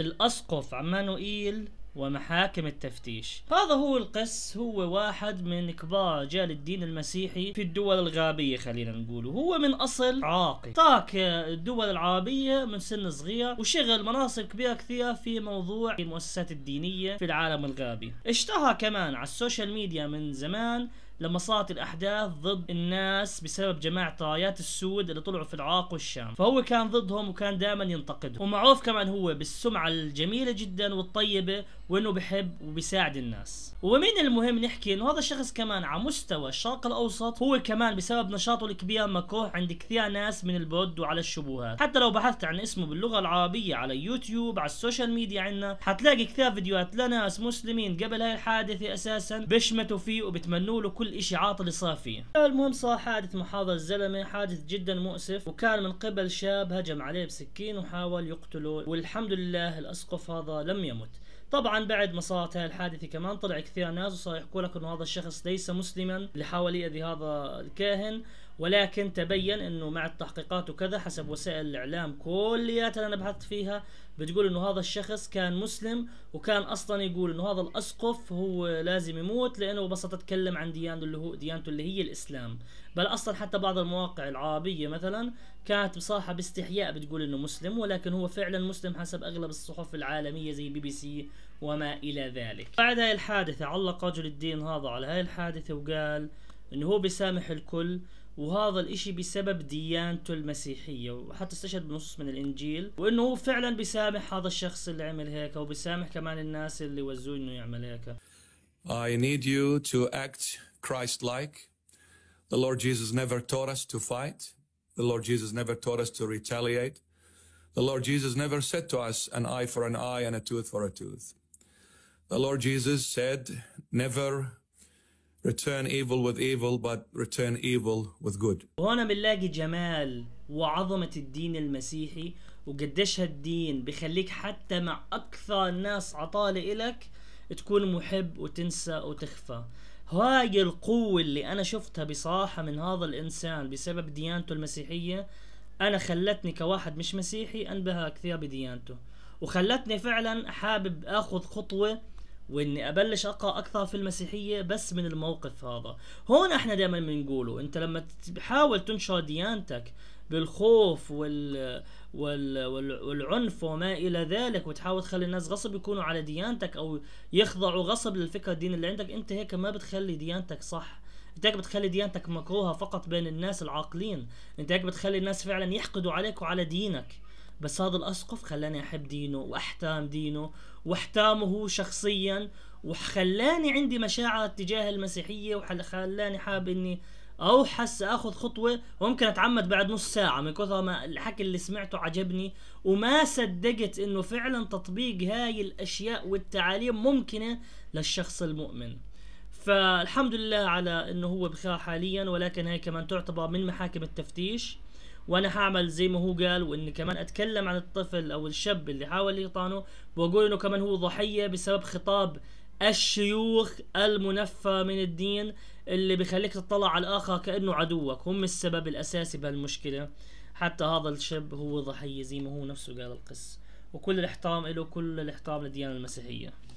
الأسقف عمانوئيل ومحاكم التفتيش هذا هو القس هو واحد من كبار رجال الدين المسيحي في الدول الغربية خلينا نقول هو من أصل عراقي ترك الدول العربية من سن صغير وشغل مناصب كبيرة كثيرة في موضوع المؤسسات الدينية في العالم الغربي اشتهر كمان على السوشيال ميديا من زمان لما صارت الاحداث ضد الناس بسبب جماعه رايات السود اللي طلعوا في العراق والشام فهو كان ضدهم وكان دائما ينتقدهم ومعروف كمان هو بالسمعه الجميله جدا والطيبه وانه بحب وبيساعد الناس ومن المهم نحكي انه هذا الشخص كمان على مستوى الشرق الاوسط هو كمان بسبب نشاطه الكبير مكروه عند كثير ناس من البود وعلى الشبهات حتى لو بحثت عن اسمه باللغه العربيه على يوتيوب على السوشيال ميديا عندنا حتلاقي كثير فيديوهات لناس مسلمين قبل هاي الحادثه اساسا بشمتوا فيه وبتمنوا له كل الاشي عاطل صافي المهم صار حادث محاضر الزلمه حادث جدا مؤسف وكان من قبل شاب هجم عليه بسكين وحاول يقتله والحمد لله الاسقف هذا لم يمت طبعا بعد ما صارت هاي الحادثه كمان طلع كثير ناس وصار يحكوا لك انه هذا الشخص ليس مسلما اللي حاول يأذي هذا الكاهن ولكن تبين انه مع التحقيقات وكذا حسب وسائل الاعلام كلياتها اللي انا بحثت فيها بتقول انه هذا الشخص كان مسلم وكان اصلا يقول انه هذا الاسقف هو لازم يموت لانه ببساطه تكلم عن ديانته اللي هو ديانته اللي هي الاسلام بل اصلا حتى بعض المواقع العربيه مثلا كانت بصراحه باستحياء بتقول انه مسلم ولكن هو فعلا مسلم حسب اغلب الصحف العالميه زي بي بي سي وما الى ذلك بعد هاي الحادثه علق رجل الدين هذا على هاي الحادثه وقال انه هو بيسامح الكل وهذا الاشي بسبب ديانته المسيحية وحتى استشهد بنصوص من الانجيل وانه هو فعلا بسامح هذا الشخص اللي عمل هيك وبسامح كمان الناس اللي وزوه انه يعمل هيك I need you to act Christ-like. The Lord Jesus never taught us to fight. The Lord Jesus never taught us to retaliate. The Lord Jesus never said to us an eye for an eye and a tooth for a tooth. The Lord Jesus said, never return evil with evil but return evil with good وهنا بنلاقي جمال وعظمة الدين المسيحي وقديش هالدين بخليك حتى مع أكثر ناس عطالة إلك تكون محب وتنسى وتخفى هاي القوة اللي أنا شفتها بصراحة من هذا الإنسان بسبب ديانته المسيحية أنا خلتني كواحد مش مسيحي أنبهر كثير بديانته وخلتني فعلا حابب أخذ خطوة واني ابلش اقرا اكثر في المسيحيه بس من الموقف هذا هون احنا دائما بنقوله انت لما تحاول تنشر ديانتك بالخوف وال... وال... والعنف وما الى ذلك وتحاول تخلي الناس غصب يكونوا على ديانتك او يخضعوا غصب للفكره الدين اللي عندك انت هيك ما بتخلي ديانتك صح انت هيك بتخلي ديانتك مكروهه فقط بين الناس العاقلين انت هيك بتخلي الناس فعلا يحقدوا عليك وعلى دينك بس هذا الاسقف خلاني احب دينه واحترم دينه واحترمه هو شخصيا وخلاني عندي مشاعر تجاه المسيحيه وخلاني حاب اني او حس اخذ خطوه وممكن اتعمد بعد نص ساعه من كثر ما الحكي اللي سمعته عجبني وما صدقت انه فعلا تطبيق هاي الاشياء والتعاليم ممكنه للشخص المؤمن فالحمد لله على انه هو بخير حاليا ولكن هاي كمان تعتبر من محاكم التفتيش وانا هعمل زي ما هو قال وان كمان اتكلم عن الطفل او الشاب اللي حاول يطعنه واقول انه كمان هو ضحيه بسبب خطاب الشيوخ المنفى من الدين اللي بخليك تطلع على الاخر كانه عدوك هم السبب الاساسي بهالمشكله حتى هذا الشاب هو ضحيه زي ما هو نفسه قال القس وكل الاحترام له كل الاحترام للديانه المسيحيه